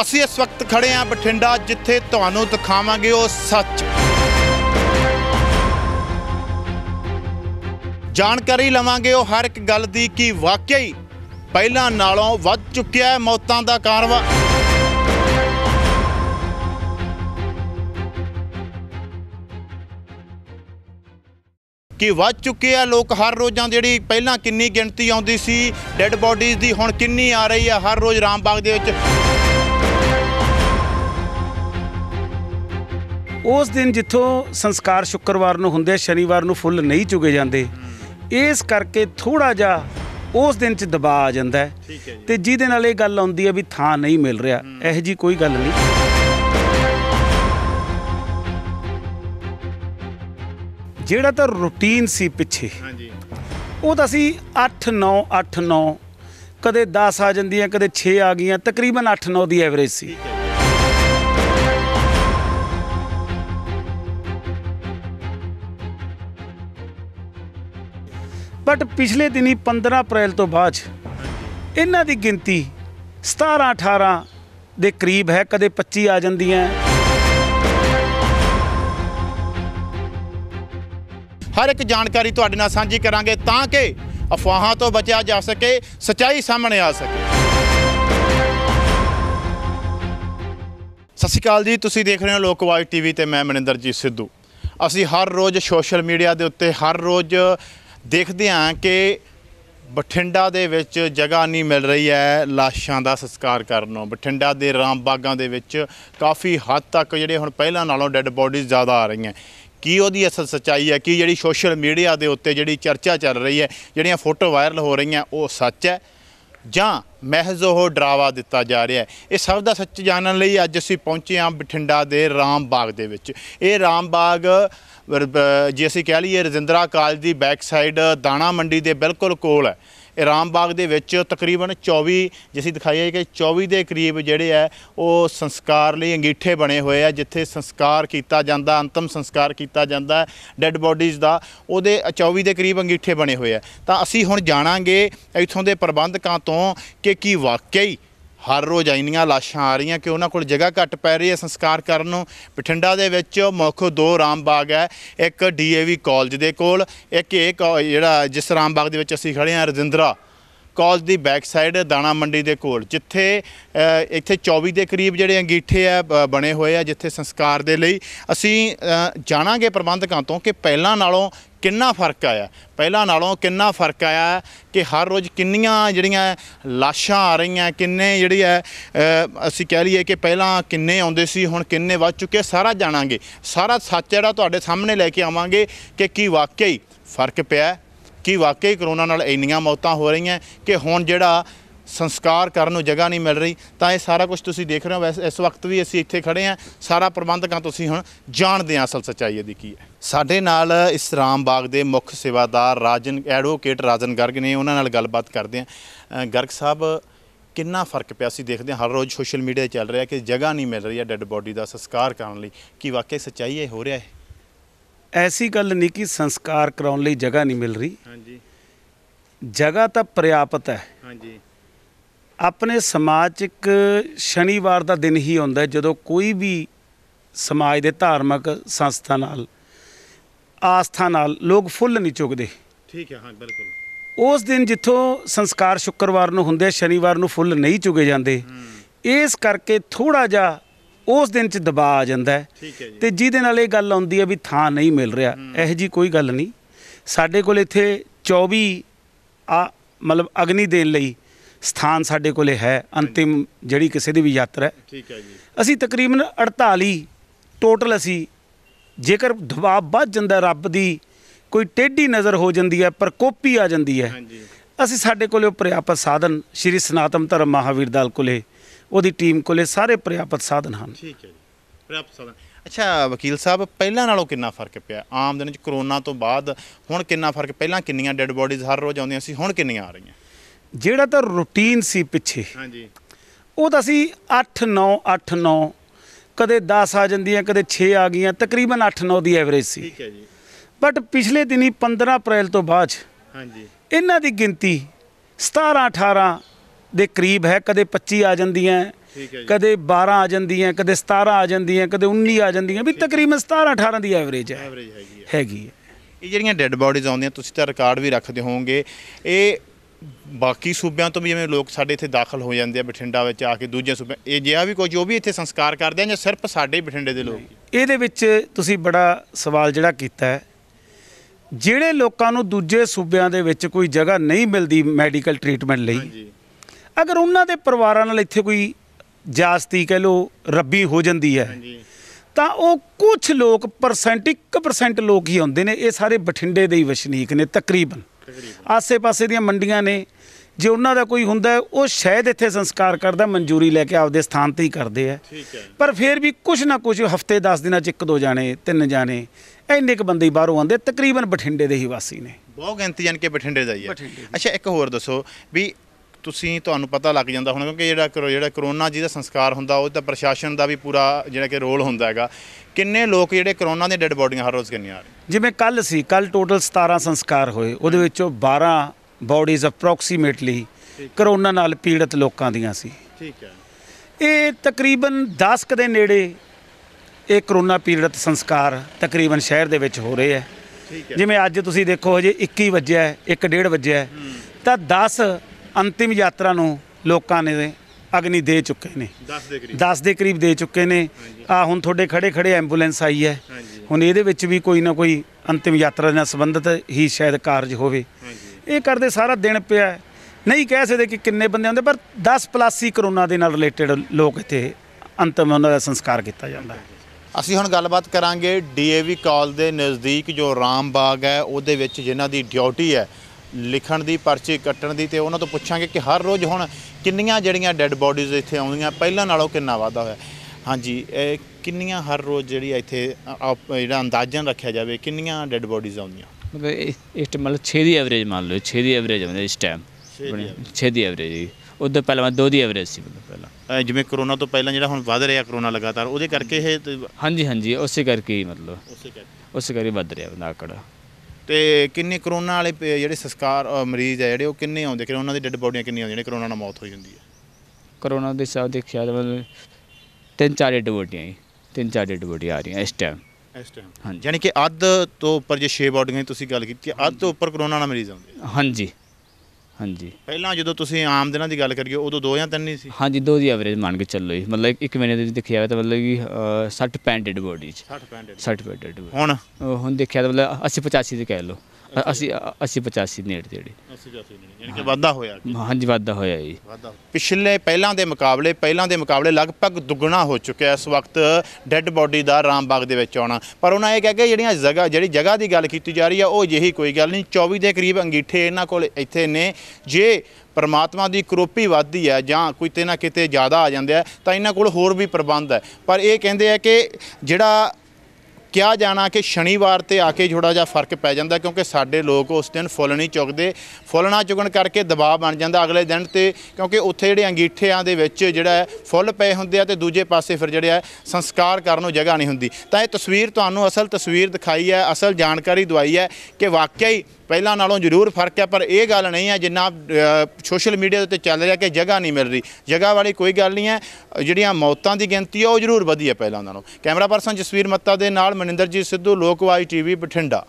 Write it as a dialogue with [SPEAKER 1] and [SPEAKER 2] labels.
[SPEAKER 1] ਅਸੀਂ ਇਸ ਵਕਤ ਖੜੇ ਆ ਬਠਿੰਡਾ ਜਿੱਥੇ ਤੁਹਾਨੂੰ ਦਿਖਾਵਾਂਗੇ ਉਹ ਸੱਚ ਜਾਣਕਾਰੀ ਲਵਾਂਗੇ ਉਹ ਹਰ ਇੱਕ ਗੱਲ ਦੀ ਕਿ ਵਾਕਈ ਪਹਿਲਾਂ ਨਾਲੋਂ ਵੱਧ ਚੁੱਕਿਆ ਹੈ ਮੌਤਾਂ ਦਾ ਕਾਰਵਾ ਕਿ ਵੱਧ ਚੁੱਕੇ ਆ ਲੋਕ ਹਰ ਰੋਜ਼ਾਂ ਜਿਹੜੀ ਪਹਿਲਾਂ ਕਿੰਨੀ ਗਿਣਤੀ ਆਉਂਦੀ ਸੀ ਡੈੱਡ ਬਾਡੀਜ਼ ਦੀ ਹੁਣ ਕਿੰਨੀ ਆ ਰਹੀ ਆ ਹਰ ਰੋਜ਼ ਰਾਮਬਾਗ ਦੇ ਵਿੱਚ
[SPEAKER 2] ਉਸ ਦਿਨ ਜਿੱਥੋਂ ਸੰਸਕਾਰ ਸ਼ੁੱਕਰਵਾਰ ਨੂੰ ਹੁੰਦੇ ਸ਼ਨੀਵਾਰ ਨੂੰ ਫੁੱਲ ਨਹੀਂ ਚੁਗੇ ਜਾਂਦੇ ਇਸ ਕਰਕੇ ਥੋੜਾ ਜਿਹਾ ਉਸ ਦਿਨ 'ਚ ਦਬਾਅ ਆ ਜਾਂਦਾ ਹੈ ਤੇ ਜਿਹਦੇ ਨਾਲ ਇਹ ਗੱਲ ਆਉਂਦੀ ਹੈ ਵੀ ਥਾਂ ਨਹੀਂ ਮਿਲ ਰਿਹਾ ਇਹ ਜੀ ਕੋਈ ਗੱਲ ਨਹੀਂ ਜਿਹੜਾ ਤਾਂ ਰੁਟੀਨ ਸੀ ਪਿੱਛੇ ਹਾਂਜੀ ਉਹ ਤਾਂ ਅਸੀਂ 8 9 8 9 ਕਦੇ 10 ਆ ਜਾਂਦੀਆਂ ਕਦੇ 6 ਆ ਗਈਆਂ ਤਕਰੀਬਨ 8 9 ਦੀ ਐਵਰੇਜ ਸੀ ਬਟ ਪਿਛਲੇ ਦਿਨੀ 15 ਅਪ੍ਰੈਲ ਤੋਂ ਬਾਅਦ ਇਹਨਾਂ ਦੀ ਗਿਣਤੀ 17 18 ਦੇ ਕਰੀਬ ਹੈ ਕਦੇ 25 ਆ ਜਾਂਦੀਆਂ ਹਰ ਇੱਕ ਜਾਣਕਾਰੀ ਤੁਹਾਡੇ ਨਾਲ ਸਾਂਝੀ ਕਰਾਂਗੇ ਤਾਂ ਕਿ ਅਫਵਾਹਾਂ
[SPEAKER 1] ਤੋਂ ਬਚਿਆ ਜਾ ਸਕੇ ਸਚਾਈ ਸਾਹਮਣੇ ਆ ਸਕੇ ਸਤਿ ਸ਼੍ਰੀ ਅਕਾਲ ਜੀ ਤੁਸੀਂ ਦੇਖ ਰਹੇ ਹੋ ਲੋਕਵਾਜ ਟੀਵੀ ਤੇ ਮੈਂ ਮਨਿੰਦਰਜੀਤ ਸਿੱਧੂ ਅਸੀਂ ਹਰ ਰੋਜ਼ ਸੋਸ਼ਲ ਮੀਡੀਆ ਦੇ ਉੱਤੇ ਹਰ ਰੋਜ਼ ਦੇਖਦੇ ਹਾਂ ਕਿ ਬਠਿੰਡਾ ਦੇ ਵਿੱਚ ਜਗ੍ਹਾ ਨਹੀਂ ਮਿਲ ਰਹੀ ਹੈ ਲਾਸ਼ਾਂ ਦਾ ਸੰਸਕਾਰ ਕਰਨ ਨੂੰ ਬਠਿੰਡਾ ਦੇ ਰਾਮ ਬਾਗਾਂ ਦੇ ਵਿੱਚ ਕਾਫੀ ਹੱਦ ਤੱਕ ਜਿਹੜੇ ਹੁਣ ਪਹਿਲਾਂ ਨਾਲੋਂ ਡੈੱਡ ਬੋਡੀਜ਼ ਜ਼ਿਆਦਾ ਆ ਰਹੀਆਂ ਕੀ ਉਹਦੀ ਅਸਲ ਸੱਚਾਈ ਹੈ ਕਿ ਜਿਹੜੀ ਸੋਸ਼ਲ ਮੀਡੀਆ ਦੇ ਉੱਤੇ ਜਿਹੜੀ ਚਰਚਾ ਚੱਲ ਰਹੀ ਹੈ ਜਿਹੜੀਆਂ ਫੋਟੋ ਵਾਇਰਲ ਹੋ ਰਹੀਆਂ ਉਹ ਸੱਚ ਹੈ ਜਾਂ ਮਹਿਜ਼ ਉਹ ਡਰਾਵਾ ਦਿੱਤਾ ਜਾ ਰਿਹਾ ਹੈ ਇਹ ਸਭ ਦਾ ਸੱਚ ਜਾਣਨ ਲਈ ਅੱਜ ਅਸੀਂ ਪਹੁੰਚੇ ਹਾਂ ਬਠਿੰਡਾ ਦੇ ਰਾਮ ਬਾਗ ਦੇ ਵਿੱਚ ਇਹ ਰਾਮ ਬਾਗ ਜੇ ਅਸੀਂ ਕਹਿ ਲਈਏ ਰਜਿੰਦਰਾ ਕਾਲਜ ਦੀ ਬੈਕ ਸਾਈਡ ਦਾਣਾ ਮੰਡੀ ਦੇ ਬਿਲਕੁਲ ਕੋਲ ਹੈ ਇਰਾਮਬਾਗ ਦੇ ਵਿੱਚ ਤਕਰੀਬਨ 24 ਜਿਸੀ ਦਿਖਾਈਏ ਕਿ 24 ਦੇ ਕਰੀਬ ਜਿਹੜੇ ਆ ਉਹ ਸੰਸਕਾਰ ਲਈ ਅੰਗੀਠੇ ਬਣੇ ਹੋਏ ਆ ਜਿੱਥੇ ਸੰਸਕਾਰ ਕੀਤਾ ਜਾਂਦਾ ਅੰਤਮ ਸੰਸਕਾਰ ਕੀਤਾ ਜਾਂਦਾ ਡੈੱਡ ਬੋਡੀਜ਼ ਦਾ ਉਹਦੇ 24 ਦੇ ਕਰੀਬ ਅੰਗੀਠੇ ਬਣੇ ਹੋਏ ਆ ਤਾਂ ਅਸੀਂ ਹੁਣ ਜਾਣਾਂਗੇ ਇੱਥੋਂ ਦੇ ਪ੍ਰਬੰਧਕਾਂ ਤੋਂ ਕਿ ਕੀ ਵਾਕਈ ਹਰ ਰੋਜ਼ ਇੰਨੀਆਂ ਲਾਸ਼ਾਂ ਆ ਰਹੀਆਂ ਕਿ ਉਹਨਾਂ ਕੋਲ ਜਗ੍ਹਾ ਘੱਟ ਪੈ ਰਹੀ ਹੈ ਸੰਸਕਾਰ ਕਰਨ ਨੂੰ ਬਠਿੰਡਾ ਦੇ ਵਿੱਚ ਮੁੱਖ ਦੋ ਰਾਮਬਾਗ ਹੈ ਇੱਕ ਡੀਏਵੀ ਕਾਲਜ ਦੇ ਕੋਲ ਇੱਕ ਇਹ ਜਿਹੜਾ ਜਿਸ ਰਾਮਬਾਗ ਦੇ ਵਿੱਚ ਅਸੀਂ ਖੜੇ ਹਾਂ ਰਜਿੰਦਰਾ ਕਾਲਜ ਦੀ ਬੈਕ ਸਾਈਡ ਦਾਣਾ ਮੰਡੀ ਦੇ ਕੋਲ ਜਿੱਥੇ ਇੱਥੇ 24 ਦੇ ਕਰੀਬ ਜਿਹੜੇ ਅੰਗੀਠੇ ਆ ਬਣੇ ਹੋਏ ਆ ਜਿੱਥੇ ਸੰਸਕਾਰ ਦੇ ਲਈ ਅਸੀਂ ਜਾਣਾਂਗੇ ਪ੍ਰਬੰਧਕਾਂ ਤੋਂ ਕਿ ਪਹਿਲਾਂ ਨਾਲੋਂ ਕਿੰਨਾ ਫਰਕ ਆਇਆ ਪਹਿਲਾਂ ਨਾਲੋਂ ਕਿੰਨਾ ਫਰਕ ਆਇਆ ਕਿ ਹਰ ਰੋਜ਼ ਕਿੰਨੀਆਂ ਜਿਹੜੀਆਂ ਲਾਸ਼ਾਂ ਆ ਰਹੀਆਂ ਕਿੰਨੇ ਜਿਹੜੀ ਹੈ ਅਸੀਂ ਕਹਿ ਲਈਏ ਕਿ ਪਹਿਲਾਂ ਕਿੰਨੇ ਆਉਂਦੇ ਸੀ ਹੁਣ ਕਿੰਨੇ ਵੱਧ ਚੁੱਕੇ ਸਾਰਾ ਜਾਣਾਂਗੇ ਸਾਰਾ ਸੱਚ ਜਿਹੜਾ ਤੁਹਾਡੇ ਸਾਹਮਣੇ ਲੈ ਕੇ ਆਵਾਂਗੇ ਕਿ ਕੀ ਵਾਕਈ ਫਰਕ ਪਿਆ ਕਿ ਵਾਕਈ ਕਰੋਨਾ ਨਾਲ ਇੰਨੀਆਂ ਮੌਤਾਂ ਹੋ ਰਹੀਆਂ ਕਿ ਹੁਣ ਜਿਹੜਾ ਸੰਸਕਾਰ ਕਰਨ ਨੂੰ ਜਗ੍ਹਾ ਨਹੀਂ ਮਿਲ ਰਹੀ ਤਾਂ ਇਹ ਸਾਰਾ ਕੁਝ ਤੁਸੀਂ ਦੇਖ ਰਹੇ ਹੋ ਇਸ ਵਕਤ ਵੀ ਅਸੀਂ ਇੱਥੇ ਖੜੇ ਹਾਂ ਸਾਰਾ ਪ੍ਰਬੰਧਕਾਂ ਤੁਸੀਂ ਹੁਣ ਜਾਣਦੇ ਆ ਅਸਲ ਸੱਚਾਈ ਇਹਦੀ ਕੀ ਹੈ ਸਾਡੇ ਨਾਲ ਇਸ ਰਾਮ ਬਾਗ ਦੇ ਮੁੱਖ ਸੇਵਾਦਾਰ ਰਾਜਨ ਐਡਵੋਕੇਟ ਰਾਜਨ ਗਰਗ ਨੇ ਉਹਨਾਂ ਨਾਲ ਗੱਲਬਾਤ ਕਰਦੇ ਆ ਗਰਗ ਸਾਹਿਬ ਕਿੰਨਾ ਫਰਕ ਪਿਆ ਸੀ ਦੇਖਦੇ ਹਾਂ ਹਰ ਰੋਜ਼ ਸੋਸ਼ਲ ਮੀਡੀਆ ਚੱਲ ਰਿਹਾ ਕਿ ਜਗ੍ਹਾ ਨਹੀਂ ਮਿਲ ਰਹੀ ਹੈ ਡੈੱਡ ਬੋਡੀ ਦਾ ਸੰਸਕਾਰ ਕਰਨ ਲਈ ਕੀ ਵਾਕਈ ਸੱਚਾਈ ਇਹ ਹੋ ਰਿਹਾ ਹੈ
[SPEAKER 2] ਐਸੀ ਗੱਲ ਨਹੀਂ ਕਿ ਸੰਸਕਾਰ ਕਰਾਉਣ ਲਈ ਜਗ੍ਹਾ ਨਹੀਂ ਮਿਲ ਰਹੀ ਹਾਂਜੀ ਜਗ੍ਹਾ ਤਾਂ ਪ੍ਰਿਆਪਤ ਹੈ ਹਾਂਜੀ ਆਪਣੇ ਸਮਾਜ 'ਚ ਇੱਕ ਸ਼ਨੀਵਾਰ ਦਾ ਦਿਨ ਹੀ ਹੁੰਦਾ ਜਦੋਂ ਕੋਈ ਵੀ ਸਮਾਜ ਦੇ ਧਾਰਮਿਕ ਸੰਸਥਾ ਨਾਲ ਆਸਥਾ ਨਾਲ ਲੋਕ ਫੁੱਲ ਨਹੀਂ ਚੁਗਦੇ
[SPEAKER 1] ਠੀਕ ਹੈ ਹਾਂ ਬਿਲਕੁਲ
[SPEAKER 2] ਉਸ ਦਿਨ ਜਿੱਥੋਂ ਸੰਸਕਾਰ ਸ਼ੁੱਕਰਵਾਰ ਨੂੰ ਹੁੰਦੇ ਸ਼ਨੀਵਾਰ ਨੂੰ ਫੁੱਲ ਨਹੀਂ ਚੁਗੇ ਜਾਂਦੇ ਇਸ ਕਰਕੇ ਥੋੜਾ ਜਿਹਾ ਉਸ ਦਿਨ 'ਚ ਦਬਾਅ ਆ ਜਾਂਦਾ ਤੇ ਜਿਹਦੇ ਨਾਲ ਇਹ ਗੱਲ ਆਉਂਦੀ ਹੈ ਵੀ ਥਾਂ ਨਹੀਂ ਮਿਲ ਰਿਹਾ ਇਹ ਜੀ ਕੋਈ ਗੱਲ ਨਹੀਂ ਸਾਡੇ ਕੋਲ ਇੱਥੇ 24 ਆ ਮਤਲਬ ਅਗਨੀ ਦੇਣ ਲਈ ਸਥਾਨ ਸਾਡੇ ਕੋਲੇ ਹੈ ਅੰਤਿਮ ਜਿਹੜੀ ਕਿਸੇ ਦੀ ਵੀ ਯਾਤਰਾ ਹੈ ਠੀਕ ਹੈ ਜੀ ਅਸੀਂ ਤਕਰੀਬਨ 48 ਟੋਟਲ ਅਸੀਂ ਜੇਕਰ ਦਬਾਅ ਵੱਧ ਜਾਂਦਾ ਰੱਬ ਦੀ ਕੋਈ ਟੇਢੀ ਨਜ਼ਰ ਹੋ ਜਾਂਦੀ ਹੈ ਪ੍ਰਕੋਪੀ ਆ ਜਾਂਦੀ ਹੈ ਅਸੀਂ ਸਾਡੇ ਕੋਲੇ ਉਹ ਪ੍ਰਿਆਪਤ ਸਾਧਨ ਸ਼੍ਰੀ ਸਨਾਤਮ ਧਰਮ ਮਹਾਵੀਰ ਦਾਲ ਕੋਲੇ ਉਹਦੀ ਟੀਮ ਕੋਲੇ ਸਾਰੇ ਪ੍ਰਿਆਪਤ ਸਾਧਨ ਹਨ ਠੀਕ ਹੈ ਜੀ ਪ੍ਰਿਆਪਤ ਸਾਧਨ ਅੱਛਾ ਵਕੀਲ ਸਾਹਿਬ ਪਹਿਲਾਂ ਨਾਲੋਂ ਕਿੰਨਾ ਫਰਕ
[SPEAKER 1] ਪਿਆ ਆਮ ਦਿਨਾਂ ਚ ਕਰੋਨਾ ਤੋਂ ਬਾਅਦ ਹੁਣ ਕਿੰਨਾ ਫਰਕ ਪਹਿਲਾਂ ਕਿੰਨੀਆਂ ਡੈੱਡ ਬੋਡੀਜ਼ ਹਰ ਰੋਜ਼ ਆਉਂਦੀਆਂ ਸੀ ਹੁਣ ਕਿੰਨੀਆਂ ਆ
[SPEAKER 2] ਰਹੀਆਂ ਜਿਹੜਾ ਤਾਂ ਰੁਟੀਨ ਸੀ ਪਿੱਛੇ ਹਾਂਜੀ ਉਹ ਤਾਂ ਸੀ 8 9 8 9 ਕਦੇ 10 ਆ ਜਾਂਦੀਆਂ ਕਦੇ 6 ਆ ਗਈਆਂ ਤਕਰੀਬਨ 8 9 ਦੀ ਐਵਰੇਜ ਸੀ ਠੀਕ ਹੈ ਜੀ ਬਟ ਪਿਛਲੇ ਦਿਨੀ 15 ਅਪ੍ਰੈਲ ਤੋਂ ਬਾਅਦ ਹਾਂਜੀ ਇਹਨਾਂ ਦੀ ਗਿਣਤੀ 17 18 ਦੇ ਕਰੀਬ ਹੈ ਕਦੇ 25 ਆ ਜਾਂਦੀਆਂ ਕਦੇ 12 ਆ ਜਾਂਦੀਆਂ ਕਦੇ 17 ਆ ਜਾਂਦੀਆਂ ਕਦੇ 19 ਆ ਜਾਂਦੀਆਂ ਵੀ ਤਕਰੀਬਨ 17 18 ਦੀ ਐਵਰੇਜ ਹੈ ਐਵਰੇਜ ਹੈਗੀ ਹੈ ਇਹ ਜਿਹੜੀਆਂ ਡੈੱਡ ਬਾਡੀਜ਼ ਆਉਂਦੀਆਂ ਤੁਸੀਂ ਤਾਂ ਰਿਕਾਰਡ ਵੀ ਰੱਖਦੇ ਹੋਵੋਗੇ ਇਹ
[SPEAKER 1] ਬਾਕੀ ਸੂਬਿਆਂ ਤੋਂ ਵੀ ਜਿਵੇਂ ਲੋਕ ਸਾਡੇ ਇੱਥੇ ਦਾਖਲ ਹੋ ਜਾਂਦੇ ਆ ਬਠਿੰਡਾ ਵਿੱਚ ਆ ਕੇ ਦੂਜੇ ਸੂਬੇ ਇਹ ਜਿਹਾ ਵੀ ਕੋਈ ਜੋ ਵੀ ਇੱਥੇ ਸੰਸਕਾਰ ਕਰਦੇ ਆ ਜਾਂ ਸਿਰਫ ਸਾਡੇ ਬਠਿੰਡੇ ਦੇ ਲੋਕ
[SPEAKER 2] ਇਹਦੇ ਵਿੱਚ ਤੁਸੀਂ ਬੜਾ ਸਵਾਲ ਜਿਹੜਾ ਕੀਤਾ ਹੈ ਜਿਹੜੇ ਲੋਕਾਂ ਨੂੰ ਦੂਜੇ ਸੂਬਿਆਂ ਦੇ ਵਿੱਚ ਕੋਈ ਜਗ੍ਹਾ ਨਹੀਂ ਮਿਲਦੀ ਮੈਡੀਕਲ ਟ੍ਰੀਟਮੈਂਟ ਲਈ ਅਗਰ ਉਹਨਾਂ ਦੇ ਪਰਿਵਾਰਾਂ ਨਾਲ ਇੱਥੇ ਕੋਈ ਜਾਸਤੀ ਕਹਿ ਲੋ ਰੱਬੀ ਹੋ ਜਾਂਦੀ ਹੈ ਤਾਂ ਉਹ ਕੁਝ ਲੋਕ ਪਰਸੈਂਟ 1% ਲੋਕ ਹੀ ਹੁੰਦੇ ਨੇ ਇਹ ਸਾਰੇ ਬਠਿੰਡੇ ਦੇ ਹੀ ਵਸਨੀਕ ਨੇ ਤਕਰੀਬਨ ਆਸ ਪਾਸੇ ਦੀਆਂ ਮੰਡੀਆਂ ਨੇ ਜੇ ਉਹਨਾਂ ਦਾ ਕੋਈ ਹੁੰਦਾ ਉਹ ਸ਼ਾਇਦ ਇੱਥੇ ਸੰਸਕਾਰ ਕਰਦਾ ਮਨਜ਼ੂਰੀ ਲੈ ਕੇ ਆਪਦੇ ਸਥਾਨ ਤੇ ਹੀ ਕਰਦੇ ਆ ਪਰ ਫਿਰ ਵੀ ਕੁਝ ਨਾ ਕੁਝ ਹਫਤੇ 10 ਦਿਨਾਂ ਚ ਇੱਕ ਦੋ ਜਾਣੇ ਤਿੰਨ ਜਾਣੇ ਇੰਨੇ ਕ ਬੰਦੇ ਬਾਹਰੋਂ ਆਉਂਦੇ ਤਕਰੀਬਨ ਬਠਿੰਡੇ ਦੇ ਹੀ ਵਾਸੀ ਨੇ
[SPEAKER 1] ਬਹੁਤ ਗਿਣਤੀ ਜਾਨ ਕੇ ਬਠਿੰਡੇ ਦਾ ਹੀ ਹੈ ਅੱਛਾ ਇੱਕ ਹੋਰ ਦੱਸੋ ਵੀ ਤੁਸੀਂ ਤੁਹਾਨੂੰ ਪਤਾ ਲੱਗ ਜਾਂਦਾ ਹੋਣਾ ਕਿਉਂਕਿ ਜਿਹੜਾ ਜਿਹੜਾ ਕਰੋਨਾ ਜਿਹਦਾ ਸੰਸਕਾਰ ਹੁੰਦਾ ਉਹ ਤਾਂ ਪ੍ਰਸ਼ਾਸਨ ਦਾ ਵੀ ਪੂਰਾ ਜਿਹੜਾ ਕਿ ਰੋਲ ਹੁੰਦਾ ਹੈਗਾ ਕਿੰਨੇ ਲੋਕ ਜਿਹੜੇ ਕਰੋਨਾ ਦੇ ਡੈੱਡ ਬੋਡੀਆਂ ਹਰ ਰੋਜ਼ ਕਿੰਨੀਆਂ
[SPEAKER 2] ਆ ਰਹੀਆਂ ਜਿਵੇਂ ਕੱਲ ਸੀ ਕੱਲ ਟੋਟਲ 17 ਸੰਸਕਾਰ ਹੋਏ ਉਹਦੇ ਵਿੱਚੋਂ 12 ਬਾਡੀਜ਼ ਅਪਰੋਕਸੀਮੇਟਲੀ ਕਰੋਨਾ ਨਾਲ ਪੀੜਤ ਲੋਕਾਂ ਦੀਆਂ ਸੀ ਠੀਕ ਹੈ ਇਹ ਤਕਰੀਬਨ 10 ਕ ਦੇ ਨੇੜੇ ਇਹ ਕਰੋਨਾ ਪੀੜਤ ਸੰਸਕਾਰ ਤਕਰੀਬਨ ਸ਼ਹਿਰ ਦੇ ਵਿੱਚ ਹੋ ਰਹੇ ਹੈ ਜਿਵੇਂ ਅੱਜ ਤੁਸੀਂ ਦੇਖੋ ਹਜੇ 21 ਵਜੇ 1:30 ਵਜੇ ਤਾਂ 10 ਅੰਤਿਮ ਯਾਤਰਾ ਨੂੰ ਲੋਕਾਂ ਨੇ ਅਗਨੀ ਦੇ ਚੁੱਕੇ ਨੇ 10 ਦੇ ਕਰੀਬ 10 ਦੇ ਕਰੀਬ ਦੇ ਚੁੱਕੇ ਨੇ ਆ ਹੁਣ ਤੁਹਾਡੇ ਖੜੇ ਖੜੇ ਐਂਬੂਲੈਂਸ ਆਈ ਹੈ ਹੁਣ ਇਹਦੇ ਵਿੱਚ ਵੀ ਕੋਈ ਨਾ ਕੋਈ ਅੰਤਿਮ ਯਾਤਰਾ ਨਾਲ ਸੰਬੰਧਿਤ ਹੀ ਸ਼ਾਇਦ ਕਾਰਜ ਹੋਵੇ ਇਹ ਕਰਦੇ ਸਾਰਾ ਦਿਨ ਪਿਆ ਨਹੀਂ ਕਹਿ ਸਕਦੇ ਕਿ ਕਿੰਨੇ ਬੰਦੇ ਹੁੰਦੇ ਪਰ 10 ਪਲੱਸ ਹੀ ਕਰੋਨਾ ਦੇ ਨਾਲ ਰਿਲੇਟਡ ਲੋਕ ਇੱਥੇ ਅੰਤਮ ਉਹਨਾਂ ਦਾ ਸੰਸਕਾਰ ਕੀਤਾ ਜਾਂਦਾ ਅਸੀਂ ਹੁਣ ਗੱਲਬਾਤ ਕਰਾਂਗੇ ਡੀਏਵੀ ਕਾਲ ਦੇ
[SPEAKER 1] ਨਜ਼ਦੀਕ ਜੋ ਰਾਮ ਬਾਗ ਹੈ ਉਹਦੇ ਵਿੱਚ ਜਿਨ੍ਹਾਂ ਦੀ ਡਿਊਟੀ ਹੈ ਲਿਖਣ ਦੀ ਪਰਚੀ ਕੱਟਣ ਦੀ ਤੇ ਉਹਨਾਂ ਤੋਂ ਪੁੱਛਾਂਗੇ ਕਿ ਹਰ ਰੋਜ਼ ਹੁਣ ਕਿੰਨੀਆਂ ਜਿਹੜੀਆਂ ਡੈੱਡ ਬੋਡੀਜ਼ ਇੱਥੇ ਆਉਂਦੀਆਂ ਪਹਿਲਾਂ ਨਾਲੋਂ ਕਿੰਨਾ ਵਾਧਾ ਹੋਇਆ ਹਾਂਜੀ ਇਹ ਕਿੰਨੀਆਂ ਹਰ ਰੋਜ਼ ਜਿਹੜੀ ਇੱਥੇ ਜਿਹੜਾ ਅੰਦਾਜ਼ਨ ਰੱਖਿਆ ਜਾਵੇ ਕਿੰਨੀਆਂ ਡੈੱਡ ਬੋਡੀਜ਼ ਆਉਂਦੀਆਂ ਮਤਲਬ ਇਹ- ਇਸ ਟਾਈਮ ਮਤਲਬ 6 ਦੀ ਐਵਰੇਜ ਮੰਨ ਲਓ 6 ਦੀ ਐਵਰੇਜ ਹੁੰਦੀ ਹੈ ਇਸ ਟਾਈਮ 6 ਦੀ ਐਵਰੇਜ ਉਦੋਂ ਪਹਿਲਾਂ 2 ਦੀ ਐਵਰੇਜ ਸੀ ਮਤਲਬ ਪਹਿਲਾਂ ਜਿਵੇਂ ਕਰੋਨਾ ਤੋਂ ਪਹਿਲਾਂ ਜਿਹੜਾ ਹੁਣ ਵਧ ਰਿਹਾ ਕਰੋਨਾ ਲਗਾਤਾਰ ਉਹਦੇ ਕਰਕੇ ਇਹ ਹਾਂਜੀ ਹਾਂਜੀ ਉਸੇ ਕਰਕੇ ਹੀ ਮਤਲਬ ਉਸੇ ਕਰਕੇ ਉਸੇ ਕਰਕੇ ਵਧ ਰਿਹਾ ਨਾਕੜਾ ਤੇ ਕਿੰਨੇ ਕਰੋਨਾ ਵਾਲੇ ਜਿਹੜੇ ਸੰਸਕਾਰ ਮਰੀਜ਼ ਆ ਜਿਹੜੇ ਉਹ ਕਿੰਨੇ ਆਉਂਦੇ ਕਿ ਉਹਨਾਂ ਦੀ ਡੈੱਡ ਬੋਡੀਆਂ ਕਿੰਨੀਆਂ ਆਉਂਦੀਆਂ ਜਿਹੜੇ ਕਰੋਨਾ ਨਾਲ ਮੌਤ ਹੋਈ ਹੁੰਦੀ ਹੈ
[SPEAKER 2] ਕਰੋਨਾ ਦੇ ਸਾਹ ਦੇ ਖਿਆਲ ਵੱਲ
[SPEAKER 1] ਤਿੰਨ ਚਾਰ ਡੈੱਡ ਬੋਡੀਆਂ ਆਈ ਤਿੰਨ ਚਾਰ ਡੈੱਡ ਬੋਡੀਆਂ ਆ ਰਹੀਆਂ ਇਸ ਟਾਈਮ ਇਸ ਟਾਈਮ ਹਾਂਜੀ। ਯਾਨੀ ਕਿ ਅੱਧ ਤੋਂ ਉੱਪਰ ਜੇ 6 ਬੋਡੀਆਂ ਤੁਸੀਂ ਗੱਲ ਕੀਤੀ ਅੱਧ ਤੋਂ ਉੱਪਰ ਕਰੋਨਾ ਨਾਲ ਮਰੀਜ਼ ਆਉਂਦੇ ਹਾਂਜੀ ਹਾਂਜੀ ਪਹਿਲਾਂ ਜਦੋਂ ਤੁਸੀਂ ਆਮ ਦਿਨਾਂ ਦੀ ਗੱਲ ਕਰੀਏ ਉਦੋਂ 2 ਜਾਂ 3 ਨਹੀਂ ਸੀ ਹਾਂਜੀ ਦੋ ਦੀ ਐਵਰੇਜ ਮੰਨ ਕੇ ਚੱਲੋ ਜੀ ਮਤਲਬ ਇੱਕ ਮਹੀਨੇ ਦੇ ਵਿੱਚ ਦੇਖਿਆ ਹੋਇਆ ਤਾਂ ਮਤਲਬ ਕਿ 60 65 ਬੋਡੀ 'ਚ 60 65 60 ਪੈਂਟਡ ਹੁਣ ਹੁਣ ਦੇਖਿਆ ਤਾਂ ਮਤਲਬ 80 85 ਦੇ ਕਹਿ ਲਓ ਅ- ਅਸੀਂ ਅ- ਅਸੀਂ 85 ਨੇੜੇ ਤੇੜੇ
[SPEAKER 2] ਯਾਨੀ ਕਿ ਵਾਧਾ ਹੋਇਆ
[SPEAKER 1] ਹਾਂਜੀ ਵਾਧਾ ਹੋਇਆ ਜੀ ਪਿਛਲੇ ਪਹਿਲਾਂ ਦੇ ਮੁਕਾਬਲੇ ਪਹਿਲਾਂ ਦੇ ਮੁਕਾਬਲੇ ਲਗਭਗ ਦੁੱਗਣਾ ਹੋ ਚੁੱਕਿਆ ਇਸ ਵਕਤ ਡੈੱਡ ਬੋਡੀ ਦਾ ਰਾਮਬਾਗ ਦੇ ਵਿੱਚ ਆਉਣਾ ਪਰ ਉਹਨਾਂ ਇਹ ਕਹਿ ਕੇ ਜਿਹੜੀਆਂ ਜਗ੍ਹਾ ਜਿਹੜੀ ਜਗ੍ਹਾ ਦੀ ਗੱਲ ਕੀਤੀ ਜਾ ਰਹੀ ਆ ਉਹ ਅਜਿਹੀ ਕੋਈ ਗੱਲ ਨਹੀਂ 24 ਦੇ ਕਰੀਬ ਅੰਗੀਠੇ ਇਹਨਾਂ ਕੋਲ ਇੱਥੇ ਨੇ ਜੇ ਪਰਮਾਤਮਾ ਦੀ ਕਰੋਪੀ ਵੱਧਦੀ ਹੈ ਜਾਂ ਕੋਈ ਤੇ ਨਾ ਕਿਤੇ ਜ਼ਿਆਦਾ ਆ ਜਾਂਦਾ ਤਾਂ ਇਹਨਾਂ ਕੋਲ ਹੋਰ ਵੀ ਪ੍ਰਬੰਧ ਹੈ ਪਰ ਇਹ ਕਹਿੰਦੇ ਆ ਕਿ ਜਿਹੜਾ ਕਿਹਾ ਜਾਣਾ ਕਿ ਸ਼ਨੀਵਾਰ ਤੇ ਆ ਕੇ ਥੋੜਾ ਜਿਹਾ ਫਰਕ ਪੈ ਜਾਂਦਾ ਕਿਉਂਕਿ ਸਾਡੇ ਲੋਕ ਉਸ ਦਿਨ ਫੁੱਲ ਨਹੀਂ ਚੁਗਦੇ ਫੁੱਲਣਾ ਚੁਗਣ ਕਰਕੇ ਦਬਾਅ ਬਣ ਜਾਂਦਾ ਅਗਲੇ ਦਿਨ ਤੇ ਕਿਉਂਕਿ ਉੱਥੇ ਜਿਹੜੇ ਅੰਗੀਠਿਆਂ ਦੇ ਵਿੱਚ ਜਿਹੜਾ ਫੁੱਲ ਪਏ ਹੁੰਦੇ ਆ ਤੇ ਦੂਜੇ ਪਾਸੇ ਫਿਰ ਜਿਹੜਾ ਸੰਸਕਾਰ ਕਰਨ ਨੂੰ ਜਗ੍ਹਾ ਨਹੀਂ ਹੁੰਦੀ ਤਾਂ ਇਹ ਤਸਵੀਰ ਤੁਹਾਨੂੰ ਅਸਲ ਤਸਵੀਰ ਦਿਖਾਈ ਹੈ ਅਸਲ ਜਾਣਕਾਰੀ ਦਵਾਈ ਹੈ ਕਿ ਵਾਕਿਆ ਹੀ ਪਹਿਲਾਂ ਨਾਲੋਂ ਜ਼ਰੂਰ ਫਰਕ ਹੈ ਪਰ ਇਹ ਗੱਲ ਨਹੀਂ ਹੈ ਜਿੰਨਾ ਸੋਸ਼ਲ ਮੀਡੀਆ ਦੇ ਉੱਤੇ ਚੱਲ ਰਿਹਾ ਕਿ ਜਗ੍ਹਾ ਨਹੀਂ ਮਿਲ ਰਹੀ ਜਗ੍ਹਾ ਵਾਲੀ ਕੋਈ ਗੱਲ ਨਹੀਂ ਹੈ ਜਿਹੜੀਆਂ ਮੌਤਾਂ ਦੀ ਗਿਣਤੀ ਹੈ ਉਹ ਜ਼ਰੂਰ ਵਧੀ ਹੈ ਪਹਿਲਾਂ ਨਾਲੋਂ ਕੈਮਰਾ ਪਰਸਨ ਜਸਵੀਰ ਮੱਤਾ ਦੇ ਨਾਲ ਮਨਿੰਦਰਜੀਤ ਸਿੱਧੂ ਲੋਕਵਾਈ ਟੀਵੀ ਬਠਿੰਡਾ